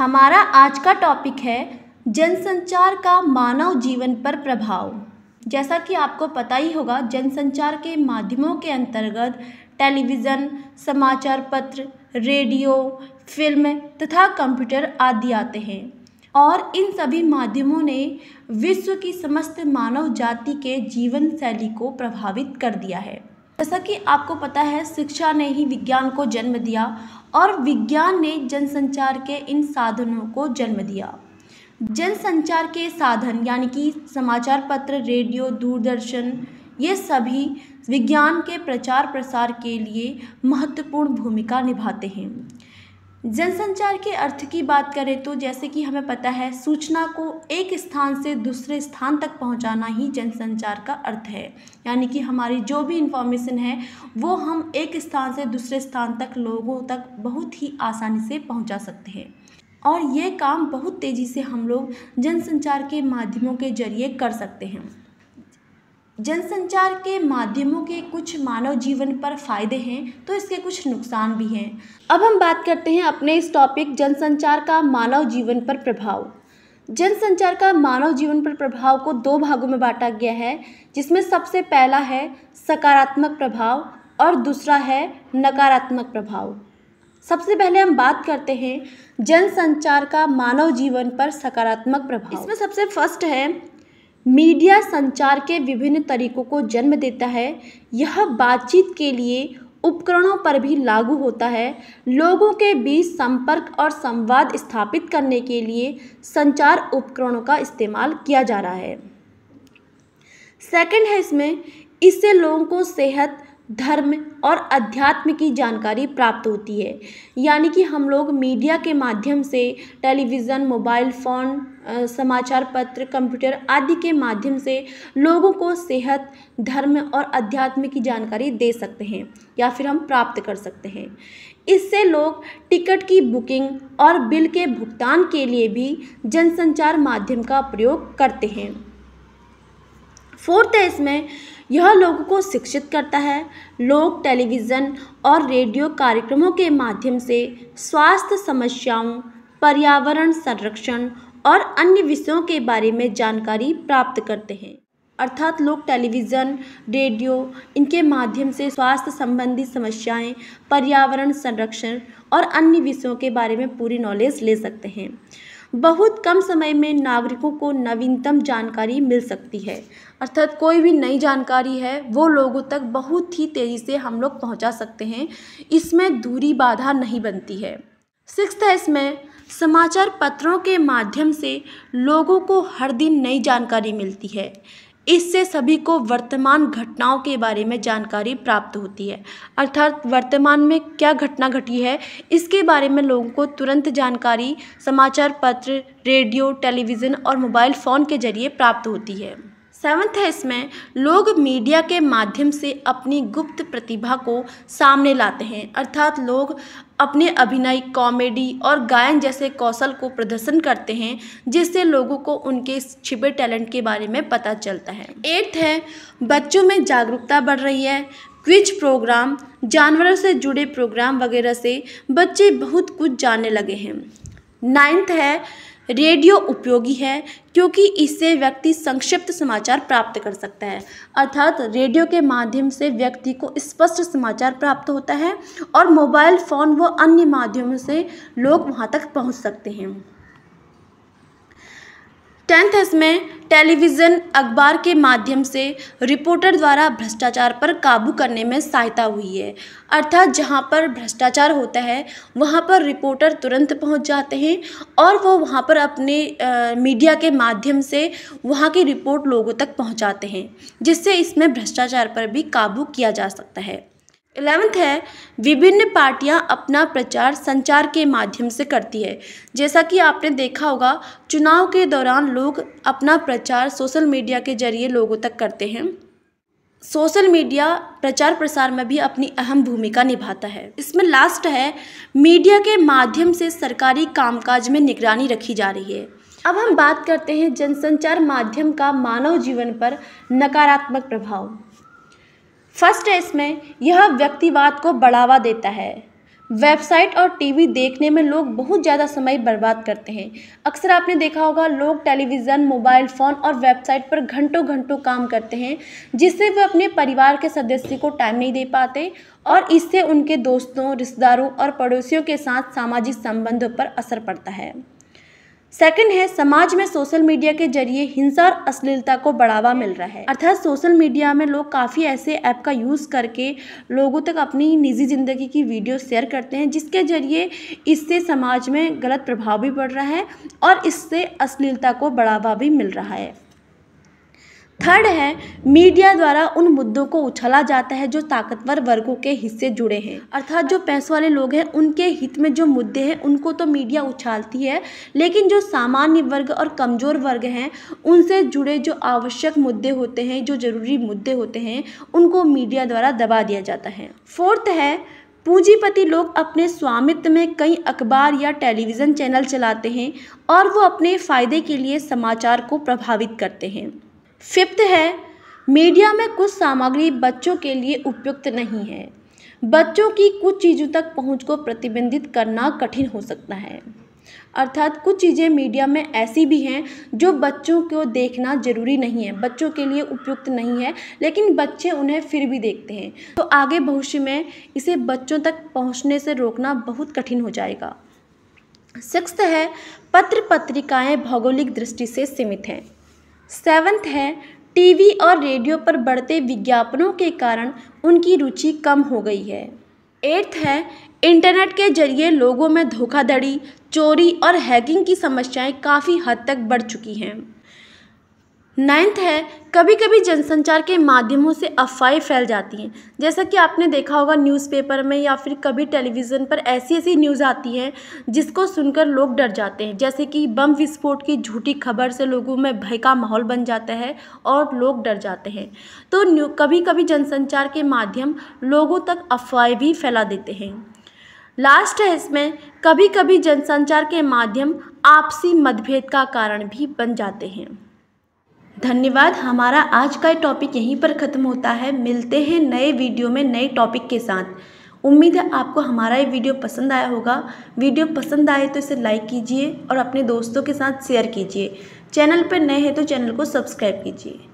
हमारा आज का टॉपिक है जनसंचार का मानव जीवन पर प्रभाव जैसा कि आपको पता ही होगा जनसंचार के माध्यमों के अंतर्गत टेलीविज़न समाचार पत्र रेडियो फिल्म तथा कंप्यूटर आदि आते हैं और इन सभी माध्यमों ने विश्व की समस्त मानव जाति के जीवन शैली को प्रभावित कर दिया है जैसा कि आपको पता है शिक्षा ने ही विज्ञान को जन्म दिया और विज्ञान ने जनसंचार के इन साधनों को जन्म दिया जनसंचार के साधन यानी कि समाचार पत्र रेडियो दूरदर्शन ये सभी विज्ञान के प्रचार प्रसार के लिए महत्वपूर्ण भूमिका निभाते हैं जनसंचार के अर्थ की बात करें तो जैसे कि हमें पता है सूचना को एक स्थान से दूसरे स्थान तक पहुंचाना ही जनसंचार का अर्थ है यानी कि हमारी जो भी इंफॉर्मेशन है वो हम एक स्थान से दूसरे स्थान तक लोगों तक बहुत ही आसानी से पहुंचा सकते हैं और ये काम बहुत तेज़ी से हम लोग जनसंचार के माध्यमों के जरिए कर सकते हैं जनसंचार के माध्यमों के कुछ मानव जीवन पर फायदे हैं तो इसके कुछ नुकसान भी हैं अब हम बात करते हैं अपने इस टॉपिक जनसंचार का मानव जीवन पर प्रभाव जनसंचार का मानव जीवन पर प्रभाव को दो भागों में बांटा गया है जिसमें सबसे पहला है सकारात्मक प्रभाव और दूसरा है नकारात्मक प्रभाव सबसे पहले हम बात करते हैं जनसंचार का मानव जीवन पर सकारात्मक प्रभाव इसमें सबसे फर्स्ट है मीडिया संचार के विभिन्न तरीकों को जन्म देता है यह बातचीत के लिए उपकरणों पर भी लागू होता है लोगों के बीच संपर्क और संवाद स्थापित करने के लिए संचार उपकरणों का इस्तेमाल किया जा रहा है सेकंड है इसमें इससे लोगों को सेहत धर्म और अध्यात्म की जानकारी प्राप्त होती है यानी कि हम लोग मीडिया के माध्यम से टेलीविज़न मोबाइल फ़ोन समाचार पत्र कंप्यूटर आदि के माध्यम से लोगों को सेहत धर्म और अध्यात्म की जानकारी दे सकते हैं या फिर हम प्राप्त कर सकते हैं इससे लोग टिकट की बुकिंग और बिल के भुगतान के लिए भी जनसंचार माध्यम का प्रयोग करते हैं फोर्थ है इसमें यह लोगों को शिक्षित करता है लोग टेलीविज़न और रेडियो कार्यक्रमों के माध्यम से स्वास्थ्य समस्याओं पर्यावरण संरक्षण और अन्य विषयों के बारे में जानकारी प्राप्त करते हैं अर्थात लोग टेलीविज़न रेडियो इनके माध्यम से स्वास्थ्य संबंधी समस्याएं, पर्यावरण संरक्षण और अन्य विषयों के बारे में पूरी नॉलेज ले सकते हैं बहुत कम समय में नागरिकों को नवीनतम जानकारी मिल सकती है अर्थात कोई भी नई जानकारी है वो लोगों तक बहुत ही तेज़ी से हम लोग पहुँचा सकते हैं इसमें दूरी बाधा नहीं बनती है सिक्स है इसमें समाचार पत्रों के माध्यम से लोगों को हर दिन नई जानकारी मिलती है इससे सभी को वर्तमान घटनाओं के बारे में जानकारी प्राप्त होती है अर्थात वर्तमान में क्या घटना घटी है इसके बारे में लोगों को तुरंत जानकारी समाचार पत्र रेडियो टेलीविज़न और मोबाइल फ़ोन के ज़रिए प्राप्त होती है सेवन्थ है इसमें लोग मीडिया के माध्यम से अपनी गुप्त प्रतिभा को सामने लाते हैं अर्थात लोग अपने अभिनय कॉमेडी और गायन जैसे कौशल को प्रदर्शन करते हैं जिससे लोगों को उनके छिपे टैलेंट के बारे में पता चलता है एट्थ है बच्चों में जागरूकता बढ़ रही है क्विज प्रोग्राम जानवरों से जुड़े प्रोग्राम वगैरह से बच्चे बहुत कुछ जानने लगे हैं नाइन्थ है रेडियो उपयोगी है क्योंकि इससे व्यक्ति संक्षिप्त समाचार प्राप्त कर सकता है अर्थात रेडियो के माध्यम से व्यक्ति को स्पष्ट समाचार प्राप्त होता है और मोबाइल फ़ोन व अन्य माध्यमों से लोग वहाँ तक पहुँच सकते हैं टेंथ इसमें टेलीविज़न अखबार के माध्यम से रिपोर्टर द्वारा भ्रष्टाचार पर काबू करने में सहायता हुई है अर्थात जहां पर भ्रष्टाचार होता है वहां पर रिपोर्टर तुरंत पहुंच जाते हैं और वो वहां पर अपने आ, मीडिया के माध्यम से वहां की रिपोर्ट लोगों तक पहुंचाते हैं जिससे इसमें भ्रष्टाचार पर भी काबू किया जा सकता है इलेवेंथ है विभिन्न पार्टियां अपना प्रचार संचार के माध्यम से करती है जैसा कि आपने देखा होगा चुनाव के दौरान लोग अपना प्रचार सोशल मीडिया के जरिए लोगों तक करते हैं सोशल मीडिया प्रचार प्रसार में भी अपनी अहम भूमिका निभाता है इसमें लास्ट है मीडिया के माध्यम से सरकारी कामकाज में निगरानी रखी जा रही है अब हम बात करते हैं जनसंचार माध्यम का मानव जीवन पर नकारात्मक प्रभाव फर्स्ट है इसमें यह व्यक्तिवाद को बढ़ावा देता है वेबसाइट और टीवी देखने में लोग बहुत ज़्यादा समय बर्बाद करते हैं अक्सर आपने देखा होगा लोग टेलीविज़न मोबाइल फ़ोन और वेबसाइट पर घंटों घंटों काम करते हैं जिससे वे अपने परिवार के सदस्य को टाइम नहीं दे पाते और इससे उनके दोस्तों रिश्तेदारों और पड़ोसियों के साथ सामाजिक संबंधों पर असर पड़ता है सेकंड है समाज में सोशल मीडिया के जरिए हिंसा और अश्लीलता को बढ़ावा मिल रहा है अर्थात सोशल मीडिया में लोग काफ़ी ऐसे ऐप का यूज़ करके लोगों तक अपनी निजी ज़िंदगी की वीडियो शेयर करते हैं जिसके जरिए इससे समाज में गलत प्रभाव भी पड़ रहा है और इससे अश्लीलता को बढ़ावा भी मिल रहा है थर्ड है मीडिया द्वारा उन मुद्दों को उछला जाता है जो ताकतवर वर्गों के हिस्से जुड़े हैं अर्थात जो पैसों वाले लोग हैं उनके हित में जो मुद्दे हैं उनको तो मीडिया उछालती है लेकिन जो सामान्य वर्ग और कमज़ोर वर्ग हैं उनसे जुड़े जो आवश्यक मुद्दे होते हैं जो ज़रूरी मुद्दे होते हैं उनको मीडिया द्वारा दबा दिया जाता है फोर्थ है पूंजीपति लोग अपने स्वामित्व में कई अखबार या टेलीविज़न चैनल चलाते हैं और वो अपने फ़ायदे के लिए समाचार को प्रभावित करते हैं फिफ्थ है मीडिया में कुछ सामग्री बच्चों के लिए उपयुक्त नहीं है बच्चों की कुछ चीज़ों तक पहुंच को प्रतिबंधित करना कठिन हो सकता है अर्थात कुछ चीज़ें मीडिया में ऐसी भी हैं जो बच्चों को देखना ज़रूरी नहीं है बच्चों के लिए उपयुक्त नहीं है लेकिन बच्चे उन्हें फिर भी देखते हैं तो आगे भविष्य में इसे बच्चों तक पहुंचने से रोकना बहुत कठिन हो जाएगा सिक्स है पत्र पत्रिकाएं भौगोलिक दृष्टि से सीमित हैं सेवन्थ है टीवी और रेडियो पर बढ़ते विज्ञापनों के कारण उनकी रुचि कम हो गई है एट्थ है इंटरनेट के जरिए लोगों में धोखाधड़ी चोरी और हैकिंग की समस्याएं काफ़ी हद तक बढ़ चुकी हैं नाइन्थ है कभी कभी जनसंचार के माध्यमों से अफवाहें फैल जाती हैं जैसा कि आपने देखा होगा न्यूज़पेपर में या फिर कभी टेलीविज़न पर ऐसी ऐसी न्यूज़ आती है जिसको सुनकर लोग डर जाते हैं जैसे कि बम विस्फोट की झूठी खबर से लोगों में भय का माहौल बन जाता है और लोग डर जाते हैं तो कभी कभी जनसंचार के माध्यम लोगों तक अफवाहें भी फैला देते हैं लास्ट है इसमें कभी कभी जनसंचार के माध्यम आपसी मतभेद का कारण भी बन जाते हैं धन्यवाद हमारा आज का टॉपिक यहीं पर ख़त्म होता है मिलते हैं नए वीडियो में नए टॉपिक के साथ उम्मीद है आपको हमारा ये वीडियो पसंद आया होगा वीडियो पसंद आए तो इसे लाइक कीजिए और अपने दोस्तों के साथ शेयर कीजिए चैनल पर नए हैं तो चैनल को सब्सक्राइब कीजिए